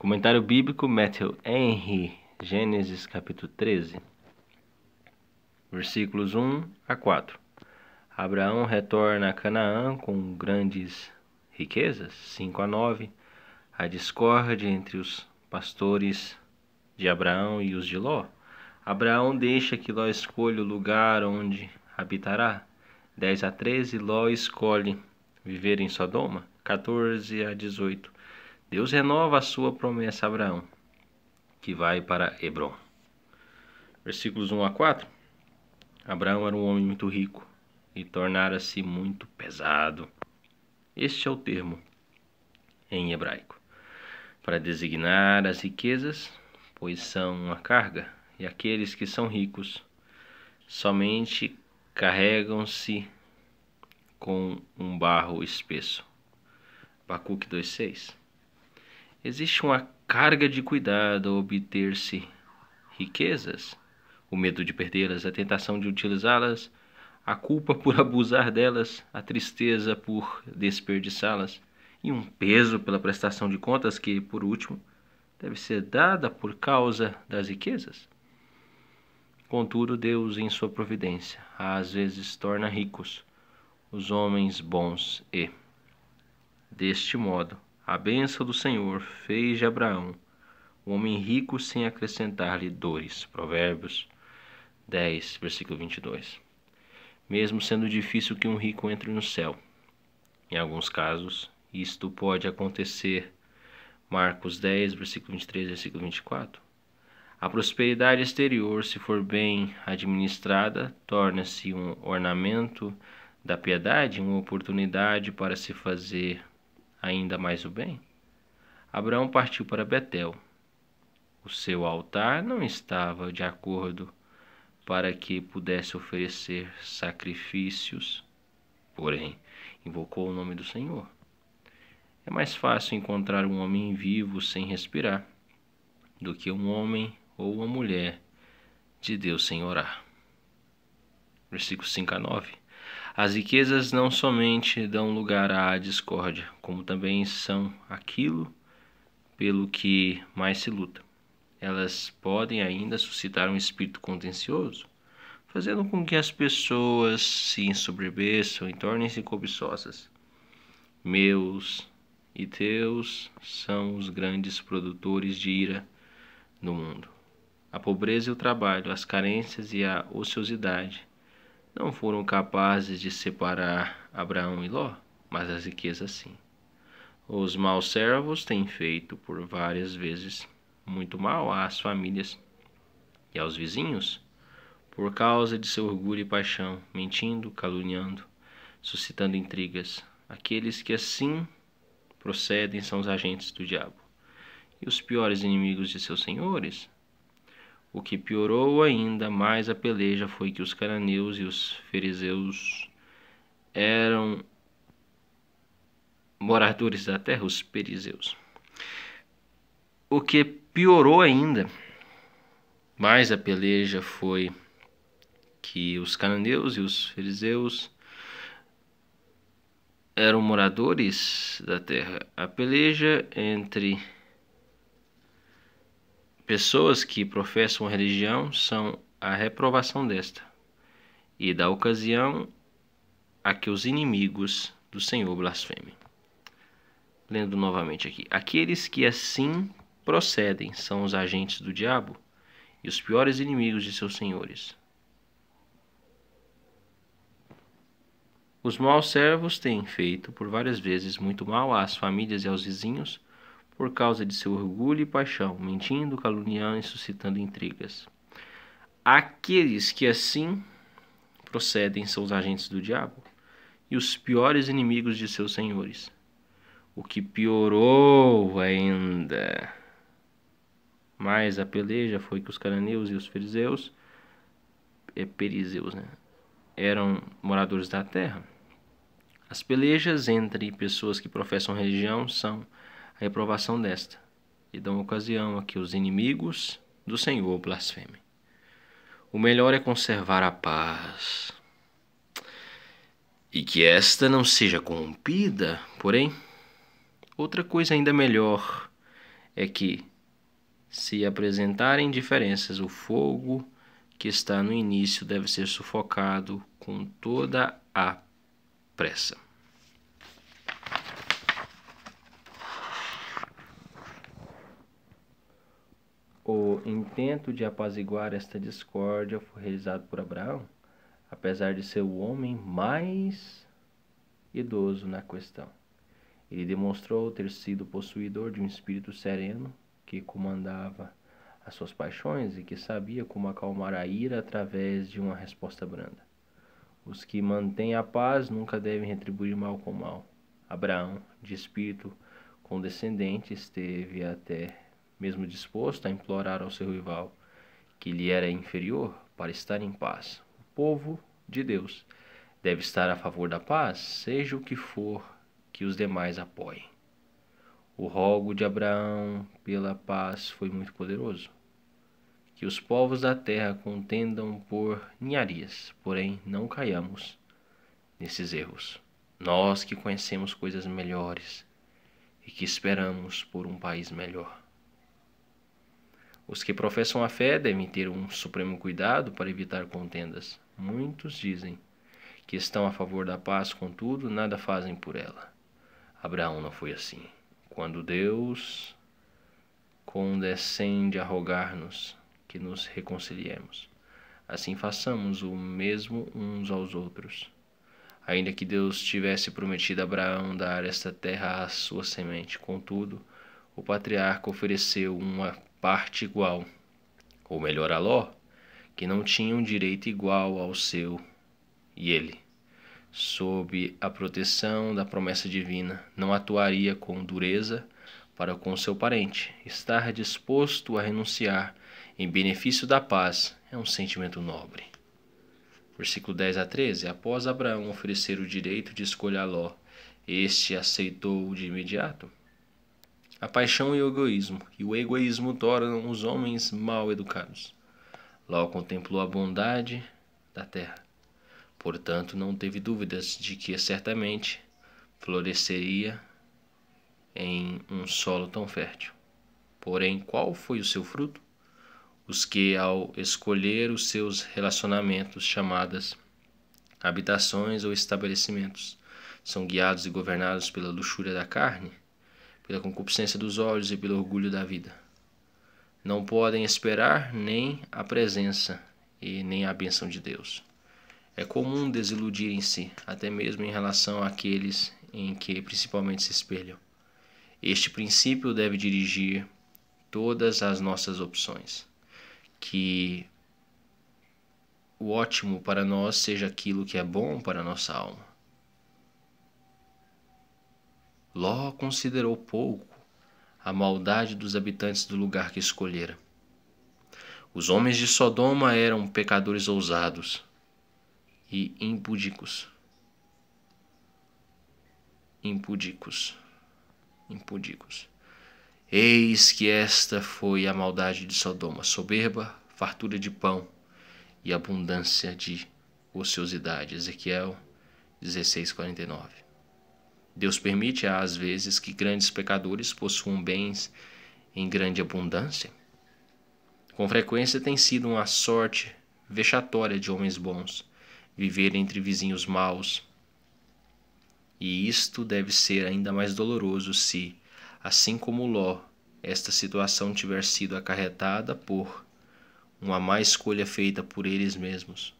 Comentário bíblico Matthew Henry, Gênesis capítulo 13, versículos 1 a 4. Abraão retorna a Canaã com grandes riquezas, 5 a 9. A discórdia entre os pastores de Abraão e os de Ló. Abraão deixa que Ló escolha o lugar onde habitará, 10 a 13. Ló escolhe viver em Sodoma, 14 a 18. Deus renova a sua promessa a Abraão, que vai para Hebron. Versículos 1 a 4. Abraão era um homem muito rico e tornara-se muito pesado. Este é o termo em hebraico para designar as riquezas, pois são uma carga, e aqueles que são ricos somente carregam-se com um barro espesso. Bacuque 2,6 Existe uma carga de cuidado ao obter-se riquezas, o medo de perdê-las, a tentação de utilizá-las, a culpa por abusar delas, a tristeza por desperdiçá-las e um peso pela prestação de contas que, por último, deve ser dada por causa das riquezas. Contudo, Deus, em sua providência, às vezes torna ricos os homens bons e, deste modo, a bênção do Senhor fez de Abraão um homem rico sem acrescentar-lhe dores. Provérbios 10, versículo 22. Mesmo sendo difícil que um rico entre no céu, em alguns casos, isto pode acontecer. Marcos 10, versículo 23, versículo 24. A prosperidade exterior, se for bem administrada, torna-se um ornamento da piedade, uma oportunidade para se fazer ainda mais o bem? Abraão partiu para Betel. O seu altar não estava de acordo para que pudesse oferecer sacrifícios, porém, invocou o nome do Senhor. É mais fácil encontrar um homem vivo sem respirar do que um homem ou uma mulher de Deus sem orar. Versículos 5 a 9. As riquezas não somente dão lugar à discórdia, como também são aquilo pelo que mais se luta. Elas podem ainda suscitar um espírito contencioso, fazendo com que as pessoas se ensoberbeçam e tornem-se cobiçosas. Meus e teus são os grandes produtores de ira no mundo. A pobreza e o trabalho, as carências e a ociosidade não foram capazes de separar Abraão e Ló, mas as riquezas sim. Os maus servos têm feito por várias vezes muito mal às famílias e aos vizinhos, por causa de seu orgulho e paixão, mentindo, caluniando, suscitando intrigas. Aqueles que assim procedem são os agentes do diabo. E os piores inimigos de seus senhores o que piorou ainda mais a peleja foi que os cananeus e os fariseus eram moradores da terra, os perizeus. O que piorou ainda mais a peleja foi que os cananeus e os fariseus eram moradores da terra. A peleja entre Pessoas que professam religião são a reprovação desta, e da ocasião a que os inimigos do Senhor blasfemem. Lendo novamente aqui: Aqueles que assim procedem são os agentes do diabo e os piores inimigos de seus senhores. Os maus servos têm feito por várias vezes muito mal às famílias e aos vizinhos por causa de seu orgulho e paixão, mentindo, caluniando e suscitando intrigas. Aqueles que assim procedem são os agentes do diabo e os piores inimigos de seus senhores. O que piorou ainda. Mas a peleja foi que os cananeus e os fariseus, é, perizeus, né, eram moradores da terra. As pelejas entre pessoas que professam religião são reprovação desta, e dão ocasião a que os inimigos do Senhor blasfemem. O melhor é conservar a paz, e que esta não seja corrompida, porém, outra coisa ainda melhor é que, se apresentarem diferenças, o fogo que está no início deve ser sufocado com toda a pressa. O intento de apaziguar esta discórdia foi realizado por Abraão, apesar de ser o homem mais idoso na questão. Ele demonstrou ter sido possuidor de um espírito sereno que comandava as suas paixões e que sabia como acalmar a ira através de uma resposta branda. Os que mantêm a paz nunca devem retribuir mal com mal. Abraão, de espírito condescendente, esteve até mesmo disposto a implorar ao seu rival que lhe era inferior para estar em paz. O povo de Deus deve estar a favor da paz, seja o que for que os demais apoiem. O rogo de Abraão pela paz foi muito poderoso. Que os povos da terra contendam por ninharias, porém não caiamos nesses erros. Nós que conhecemos coisas melhores e que esperamos por um país melhor. Os que professam a fé devem ter um supremo cuidado para evitar contendas. Muitos dizem que estão a favor da paz, contudo, nada fazem por ela. Abraão não foi assim. Quando Deus condescende a rogar-nos que nos reconciliemos, assim façamos o mesmo uns aos outros. Ainda que Deus tivesse prometido a Abraão dar esta terra à sua semente, contudo, o patriarca ofereceu uma parte igual, ou melhor, a Ló, que não tinha um direito igual ao seu e ele, sob a proteção da promessa divina, não atuaria com dureza para com seu parente. Estar disposto a renunciar em benefício da paz é um sentimento nobre. Versículo 10 a 13: Após Abraão oferecer o direito de escolher Ló, este aceitou de imediato a paixão e o egoísmo, e o egoísmo tornam os homens mal educados. Ló contemplou a bondade da terra, portanto não teve dúvidas de que certamente floresceria em um solo tão fértil. Porém, qual foi o seu fruto? Os que, ao escolher os seus relacionamentos, chamadas habitações ou estabelecimentos, são guiados e governados pela luxúria da carne, pela concupiscência dos olhos e pelo orgulho da vida. Não podem esperar nem a presença e nem a benção de Deus. É comum desiludirem-se, até mesmo em relação àqueles em que principalmente se espelham. Este princípio deve dirigir todas as nossas opções. Que o ótimo para nós seja aquilo que é bom para a nossa alma. Ló considerou pouco a maldade dos habitantes do lugar que escolhera. Os homens de Sodoma eram pecadores ousados e impudicos. Impudicos. Impudicos. Eis que esta foi a maldade de Sodoma: soberba, fartura de pão e abundância de ociosidade. Ezequiel 16, 49. Deus permite, às vezes, que grandes pecadores possuam bens em grande abundância. Com frequência tem sido uma sorte vexatória de homens bons viver entre vizinhos maus. E isto deve ser ainda mais doloroso se, assim como Ló, esta situação tiver sido acarretada por uma má escolha feita por eles mesmos.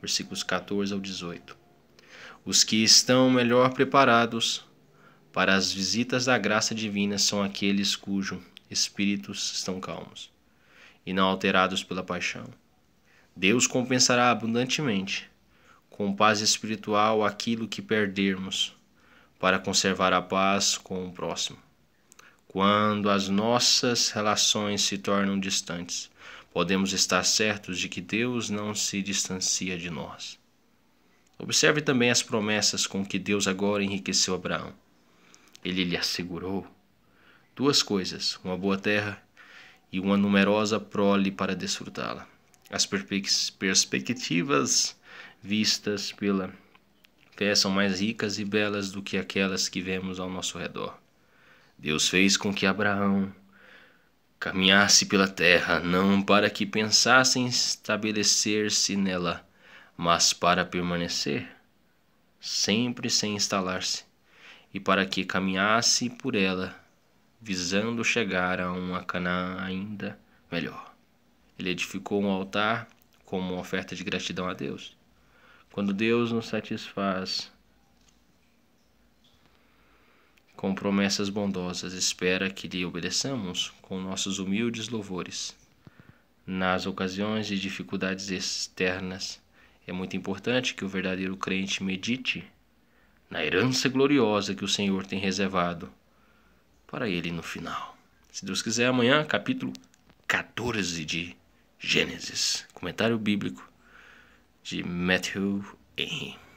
Versículos 14 ao 18. Os que estão melhor preparados para as visitas da graça divina são aqueles cujos espíritos estão calmos e não alterados pela paixão. Deus compensará abundantemente com paz espiritual aquilo que perdermos para conservar a paz com o próximo. Quando as nossas relações se tornam distantes, podemos estar certos de que Deus não se distancia de nós. Observe também as promessas com que Deus agora enriqueceu Abraão. Ele lhe assegurou duas coisas: uma boa terra e uma numerosa prole para desfrutá-la. As perspectivas vistas pela fé são mais ricas e belas do que aquelas que vemos ao nosso redor. Deus fez com que Abraão caminhasse pela terra, não para que pensasse em estabelecer-se nela, mas para permanecer, sempre sem instalar-se, e para que caminhasse por ela, visando chegar a uma Canaã ainda melhor. Ele edificou um altar como uma oferta de gratidão a Deus. Quando Deus nos satisfaz com promessas bondosas, espera que lhe obedeçamos com nossos humildes louvores. Nas ocasiões de dificuldades externas, é muito importante que o verdadeiro crente medite na herança gloriosa que o Senhor tem reservado para ele no final. Se Deus quiser, amanhã, capítulo 14 de Gênesis, comentário bíblico de Matthew Henry.